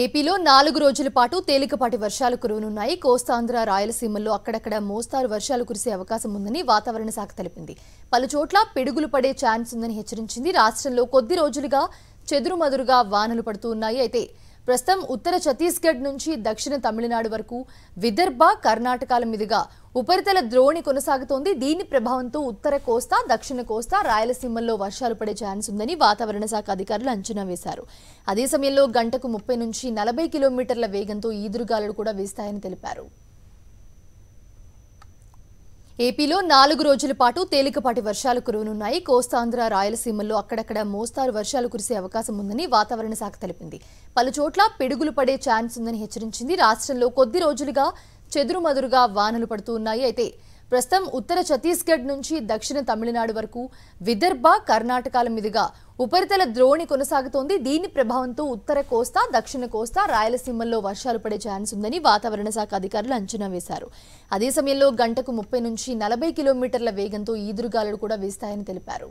ఏపీలో నాలుగు రోజుల పాటు తేలికపాటి వర్షాలు కురువనున్నాయి కోస్తాంధ్ర రాయలసీమల్లో అక్కడక్కడ మోస్తారు వర్షాలు కురిసే అవకాశం ఉందని వాతావరణ శాఖ తెలిపింది పలుచోట్ల పిడుగులు పడే ఛాన్స్ ఉందని హెచ్చరించింది రాష్ట్రంలో కొద్ది రోజులుగా చెదురుమదురుగా వానలు పడుతున్నాయి అయితే ప్రస్తుతం ఉత్తర ఛత్తీస్గఢ్ నుంచి దక్షిణ తమిళనాడు వరకు విదర్భ కర్ణాటకాల మీదుగా ఉపరితల ద్రోణి కొనసాగుతోంది దీని ప్రభావంతో ఉత్తర కోస్తా దక్షిణ కోస్తా రాయలసీమల్లో వర్షాలు పడే ఛాన్స్ ఉందని వాతావరణ శాఖ అధికారులు అంచనా వేశారు అదే సమయంలో గంటకు ముప్పై నుంచి నలభై కిలోమీటర్ల వేగంతో ఈదురుగాలులు కూడా వీస్తాయని తెలిపారు ఏపీలో నాలుగు రోజుల పాటు తేలికపాటి వర్షాలు కురవనున్నాయి కోస్తాంధ్ర రాయలసీమల్లో అక్కడక్కడ మోస్తారు వర్షాలు కురిసే అవకాశం ఉందని వాతావరణ శాఖ తెలిపింది పలుచోట్ల పిడుగులు పడే ఛాన్స్ ఉందని హెచ్చరించింది రాష్ట్రంలో కొద్ది రోజులుగా చెదురుమదురుగా వానలు పడుతున్నాయి అయితే ప్రస్తుతం ఉత్తర ఛత్తీస్గఢ్ నుంచి దక్షిణ తమిళనాడు వరకు విదర్భ కర్ణాటకాల మీదుగా ఉపరితల ద్రోణి కొనసాగుతోంది దీని ప్రభావంతో ఉత్తర కోస్తా దక్షిణ కోస్తా రాయలసీమల్లో వర్షాలు పడే ఛాన్స్ ఉందని వాతావరణ శాఖ అధికారులు అంచనా వేశారు అదే సమయంలో గంటకు ముప్పై నుంచి నలభై కిలోమీటర్ల వేగంతో ఈదురుగాలు కూడా వీస్తాయని తెలిపారు